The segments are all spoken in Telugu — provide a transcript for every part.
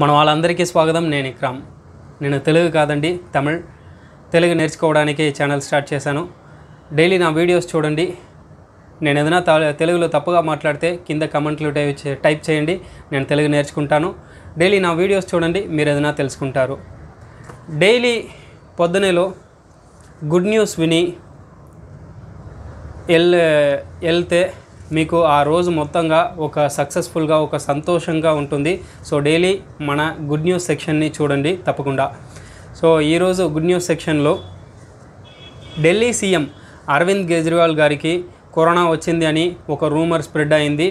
మనం వాళ్ళందరికీ స్వాగతం నేను ఇక్రామ్ నేను తెలుగు కాదండి తమిళ్ తెలుగు నేర్చుకోవడానికి ఛానల్ స్టార్ట్ చేశాను డైలీ నా వీడియోస్ చూడండి నేను ఏదైనా తెలుగులో తప్పుగా మాట్లాడితే కింద కమెంట్లు టైప్ చేయండి నేను తెలుగు నేర్చుకుంటాను డైలీ నా వీడియోస్ చూడండి మీరు ఏదైనా తెలుసుకుంటారు డైలీ పొద్దునేలో గుడ్ న్యూస్ విని ఎల్ వెళ్తే మీకు ఆ రోజు మొత్తంగా ఒక సక్సెస్ఫుల్గా ఒక సంతోషంగా ఉంటుంది సో డైలీ మన గుడ్ న్యూస్ సెక్షన్ని చూడండి తప్పకుండా సో ఈరోజు గుడ్ న్యూస్ సెక్షన్లో ఢిల్లీ సీఎం అరవింద్ కేజ్రీవాల్ గారికి కరోనా వచ్చింది అని ఒక రూమర్ స్ప్రెడ్ అయింది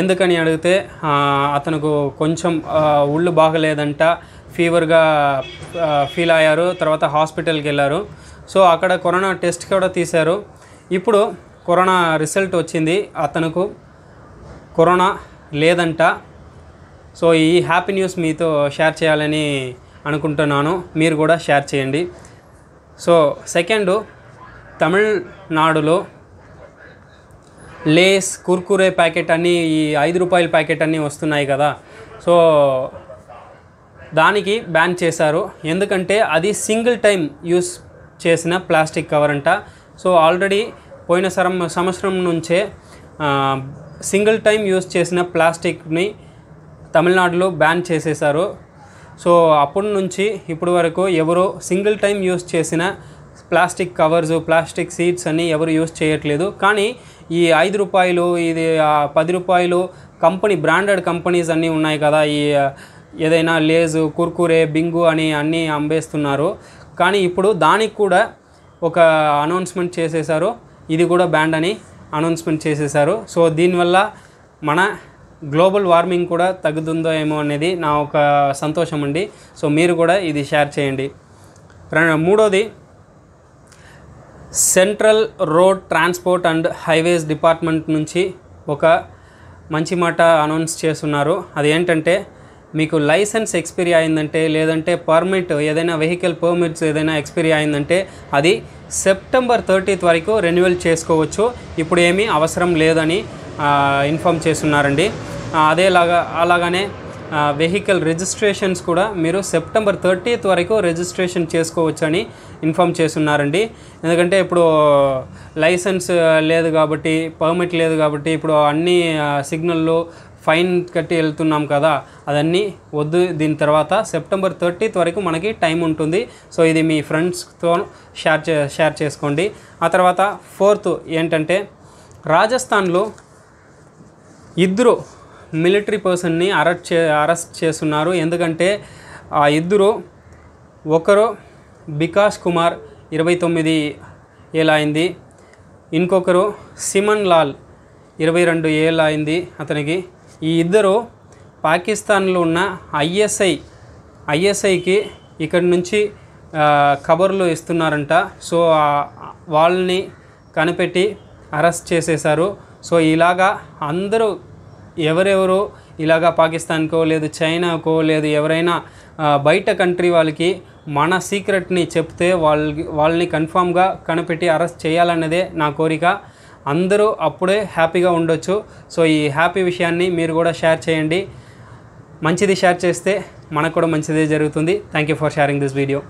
ఎందుకని అడిగితే అతనుకు కొంచెం ఒళ్ళు బాగలేదంట ఫీవర్గా ఫీల్ అయ్యారు తర్వాత హాస్పిటల్కి వెళ్ళారు సో అక్కడ కరోనా టెస్ట్ కూడా తీశారు ఇప్పుడు కరోనా రిజల్ట్ వచ్చింది అతనుకు కరోనా లేదంట సో ఈ హ్యాపీ న్యూస్ మీతో షేర్ చేయాలని అనుకుంటున్నాను మీరు కూడా షేర్ చేయండి సో సెకండు తమిళనాడులో లేస్ కుర్కురే ప్యాకెట్ అన్నీ ఈ ఐదు రూపాయల ప్యాకెట్ అన్నీ వస్తున్నాయి కదా సో దానికి బ్యాన్ చేశారు ఎందుకంటే అది సింగిల్ టైం యూస్ చేసిన ప్లాస్టిక్ కవర్ అంట సో ఆల్రెడీ పోయిన సరం సంవత్సరం నుంచే సింగిల్ టైం యూస్ చేసిన ప్లాస్టిక్ని తమిళనాడులో బ్యాన్ చేసేశారు సో అప్పటి నుంచి ఇప్పటి వరకు ఎవరు సింగిల్ టైం యూస్ చేసిన ప్లాస్టిక్ కవర్స్ ప్లాస్టిక్ సీట్స్ అని ఎవరు యూస్ చేయట్లేదు కానీ ఈ ఐదు రూపాయలు ఇది పది రూపాయలు కంపెనీ బ్రాండెడ్ కంపెనీస్ అన్నీ ఉన్నాయి కదా ఈ ఏదైనా లేజు కుర్కురే బింగు అని అన్నీ అమ్మేస్తున్నారు కానీ ఇప్పుడు దానికి కూడా ఒక అనౌన్స్మెంట్ చేసేసారు ఇది కూడా బ్యాండ్ అని అనౌన్స్మెంట్ చేసేసారు సో దీనివల్ల మన గ్లోబల్ వార్మింగ్ కూడా తగ్గుతుందో ఏమో అనేది నా ఒక సంతోషం అండి సో మీరు కూడా ఇది షేర్ చేయండి మూడోది central road transport and highways department నుంచి ఒక మంచి మాట అనౌన్స్ చేస్తున్నారు అది ఏంటంటే మీకు లైసెన్స్ ఎక్స్పైరీ అయిందంటే లేదంటే పర్మిట్ ఏదైనా వెహికల్ పర్మిట్స్ ఏదైనా ఎక్స్పైరీ అయిందంటే అది సెప్టెంబర్ థర్టీత్ వరకు రెన్యువల్ చేసుకోవచ్చు ఇప్పుడు ఏమీ అవసరం లేదని ఇన్ఫామ్ చేస్తున్నారండి అదేలాగా అలాగనే వెహికల్ రిజిస్ట్రేషన్స్ కూడా మీరు సెప్టెంబర్ థర్టీత్ వరకు రిజిస్ట్రేషన్ చేసుకోవచ్చని ఇన్ఫామ్ చేస్తున్నారండి ఎందుకంటే ఇప్పుడు లైసెన్స్ లేదు కాబట్టి పర్మిట్ లేదు కాబట్టి ఇప్పుడు అన్ని సిగ్నల్లు ఫైన్ కట్టి వెళ్తున్నాం కదా అదన్నీ వద్దు దీని తర్వాత సెప్టెంబర్ థర్టీత్ వరకు మనకి టైం ఉంటుంది సో ఇది మీ ఫ్రెండ్స్తో షేర్ చే షేర్ చేసుకోండి ఆ తర్వాత ఫోర్త్ ఏంటంటే రాజస్థాన్లో ఇద్దరు మిలిటరీ పర్సన్ని అరెస్ట్ చే అరెస్ట్ చేస్తున్నారు ఎందుకంటే ఆ ఇద్దరు ఒకరు బికాష్ కుమార్ ఇరవై తొమ్మిది ఏళ్ళ అయింది ఇంకొకరు సిమన్ లాల్ ఇరవై రెండు ఏళ్ళు అయింది అతనికి ఈ ఇద్దరు పాకిస్తాన్లో ఉన్న ఐఎస్ఐ ఐఎస్ఐకి ఇక్కడి నుంచి కబర్లు ఇస్తున్నారంట సో వాళ్ళని కనిపెట్టి అరెస్ట్ చేసేశారు సో ఇలాగా అందరూ ఎవరెవరు ఇలాగా పాకిస్తాన్కో లేదు చైనాకో లేదు ఎవరైనా బయట కంట్రీ వాళ్ళకి మన సీక్రెట్ని చెప్తే వాళ్ళ వాళ్ళని కన్ఫామ్గా కనిపెట్టి అరెస్ట్ చేయాలన్నదే నా కోరిక అందరూ అప్పుడే హ్యాపీగా ఉండొచ్చు సో ఈ హ్యాపీ విషయాన్ని మీరు కూడా షేర్ చేయండి మంచిది షేర్ చేస్తే మనకు కూడా మంచిదే జరుగుతుంది thank you for sharing this video